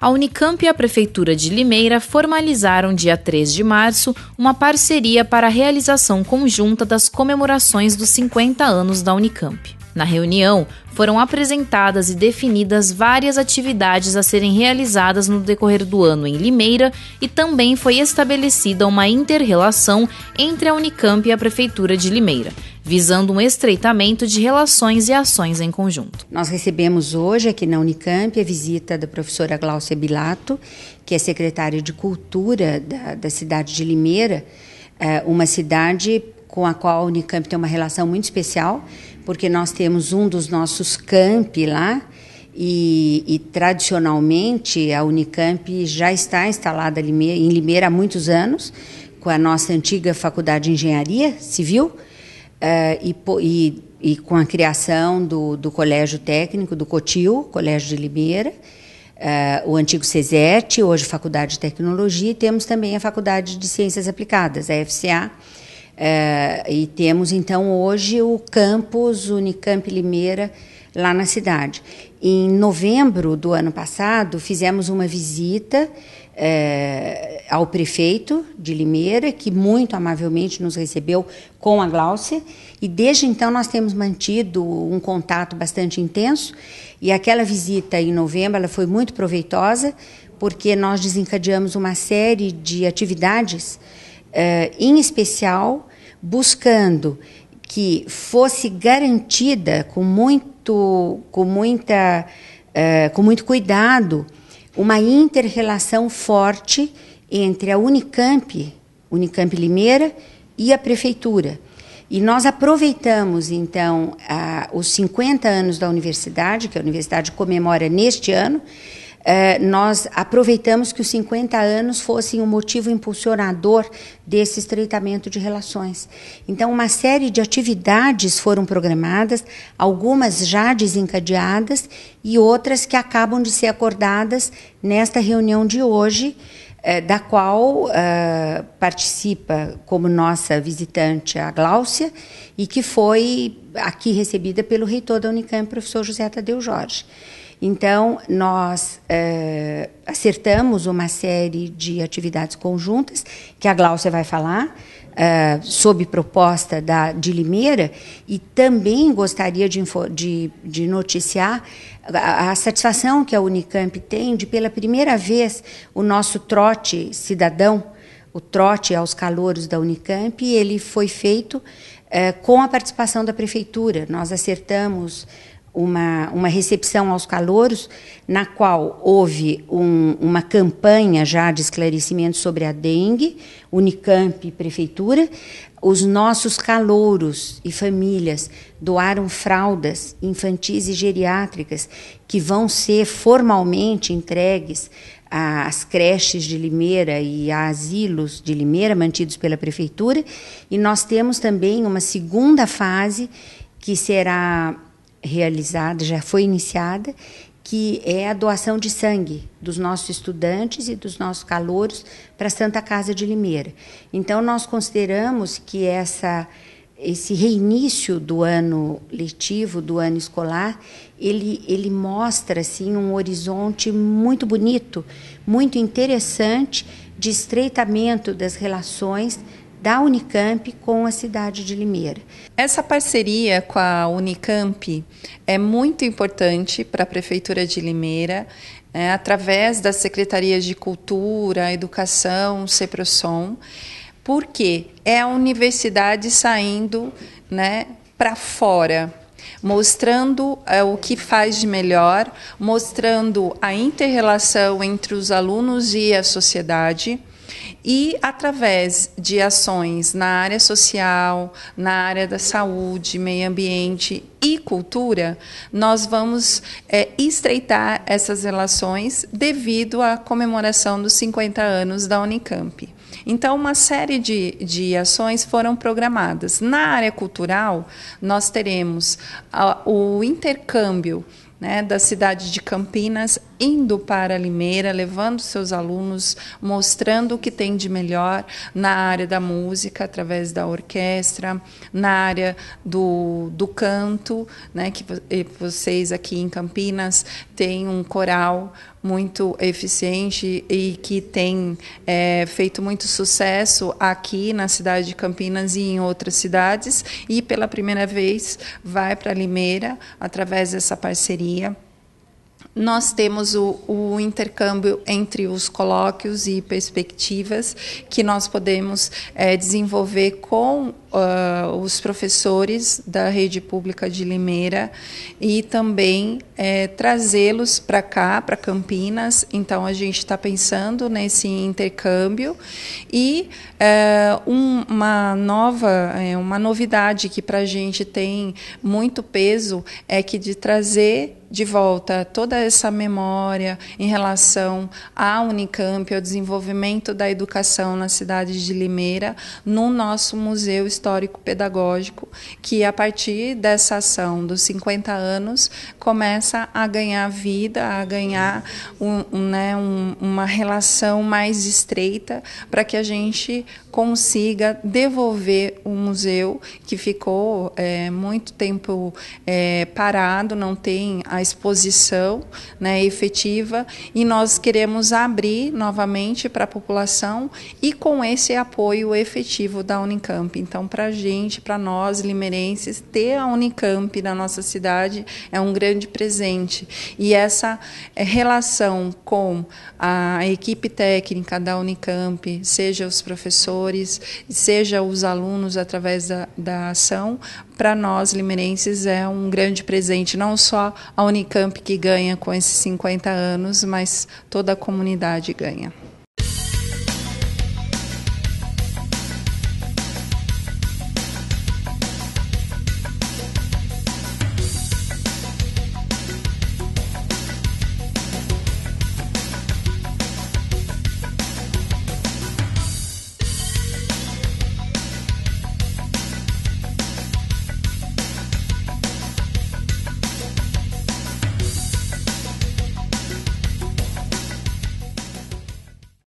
a Unicamp e a Prefeitura de Limeira formalizaram, dia 3 de março, uma parceria para a realização conjunta das comemorações dos 50 anos da Unicamp. Na reunião, foram apresentadas e definidas várias atividades a serem realizadas no decorrer do ano em Limeira e também foi estabelecida uma interrelação entre a Unicamp e a Prefeitura de Limeira, visando um estreitamento de relações e ações em conjunto. Nós recebemos hoje aqui na Unicamp a visita da professora Glaucia Bilato, que é secretária de Cultura da, da cidade de Limeira, eh, uma cidade com a qual a Unicamp tem uma relação muito especial, porque nós temos um dos nossos campi lá e, e, tradicionalmente a Unicamp já está instalada em Limeira há muitos anos, com a nossa antiga Faculdade de Engenharia Civil eh, e, e, e com a criação do, do, Colégio Técnico do Cotil, Colégio de Limeira, eh, o antigo CESET, hoje Faculdade de Tecnologia, e temos também a Faculdade de Ciências Aplicadas, a FCA, é, e temos então hoje o campus Unicamp Limeira lá na cidade. Em novembro do ano passado, fizemos uma visita é, ao prefeito de Limeira, que muito amavelmente nos recebeu com a Gláucia, e desde então nós temos mantido um contato bastante intenso, e aquela visita em novembro ela foi muito proveitosa, porque nós desencadeamos uma série de atividades é, em especial buscando que fosse garantida com muito, com muita, é, com muito cuidado uma interrelação forte entre a Unicamp, Unicamp Limeira e a prefeitura e nós aproveitamos, então, a, os 50 anos da universidade, que a universidade comemora neste ano, eh, nós aproveitamos que os 50 anos fossem o um motivo impulsionador desse estreitamento de relações. Então, uma série de atividades foram programadas, algumas já desencadeadas e outras que acabam de ser acordadas nesta reunião de hoje. Eh, da qual eh, participa como nossa visitante a Gláucia e que foi aqui recebida pelo reitor da Unicamp, professor José Tadeu Jorge. Então, nós eh, acertamos uma série de atividades conjuntas, que a Gláucia vai falar, uh, sob proposta da, de Limeira, e também gostaria de, de, de noticiar a, a, satisfação que a Unicamp tem de, pela primeira vez, o nosso trote cidadão, o trote aos calouros da Unicamp, ele foi feito uh, com a participação da prefeitura. Nós acertamos uma, uma recepção aos calouros, na qual houve um, uma campanha já de esclarecimento sobre a dengue, Unicamp e Prefeitura. Os nossos calouros e famílias doaram fraldas infantis e geriátricas que vão ser formalmente entregues às creches de Limeira e a asilos de Limeira, mantidos pela Prefeitura. E nós temos também uma segunda fase que será realizada, já foi iniciada, que é a doação de sangue dos nossos estudantes e dos nossos calouros para Santa Casa de Limeira. Então nós consideramos que essa esse reinício do ano letivo, do ano escolar, ele, ele mostra assim, um horizonte muito bonito, muito interessante de estreitamento das relações da Unicamp com a cidade de Limeira. Essa parceria com a Unicamp é muito importante para a Prefeitura de Limeira, né, através das Secretarias de Cultura, Educação, CEPROSOM, porque é a universidade saindo né, para fora, mostrando é, o que faz de melhor, mostrando a interrelação entre os alunos e a sociedade e através de ações na área social, na área da saúde, meio ambiente e cultura, nós vamos é, estreitar essas relações devido à comemoração dos 50 anos da Unicamp. Então, uma série de, de ações foram programadas. Na área cultural, nós teremos a, ah, o intercâmbio né, da cidade de Campinas indo para Limeira, levando seus alunos, mostrando o que tem de melhor na área da música, através da orquestra, na área do, do canto, né, que vocês aqui em Campinas têm um coral muito eficiente e que tem é, feito muito sucesso aqui na cidade de Campinas e em outras cidades, e pela primeira vez vai para Limeira através dessa parceria. Nós temos o, o, intercâmbio entre os colóquios e perspectivas que nós podemos é, desenvolver com uh, os professores da rede pública de Limeira e também é, trazê-los para cá, para Campinas. Então, a gente está pensando nesse intercâmbio e uh, um, uma nova, eh, uma novidade que para a gente tem muito peso é que de trazer de volta toda essa memória em relação à Unicamp, ao desenvolvimento da educação na cidade de Limeira, no nosso museu histórico-pedagógico, que a partir dessa ação dos 50 anos começa a ganhar vida, a ganhar um, um, né, um, uma relação mais estreita para que a gente consiga devolver o museu que ficou é, muito tempo é, parado, não tem a exposição né, efetiva, e nós queremos abrir novamente para a população e com esse apoio efetivo da Unicamp. Então, para a gente, para nós, limerenses, ter a Unicamp na nossa cidade é um grande presente. E essa é, relação com a equipe técnica da Unicamp, seja os professores, professores, seja os alunos através da, da ação, para nós limeirenses é um grande presente, não só a Unicamp que ganha com esses 50 anos, mas toda a comunidade ganha.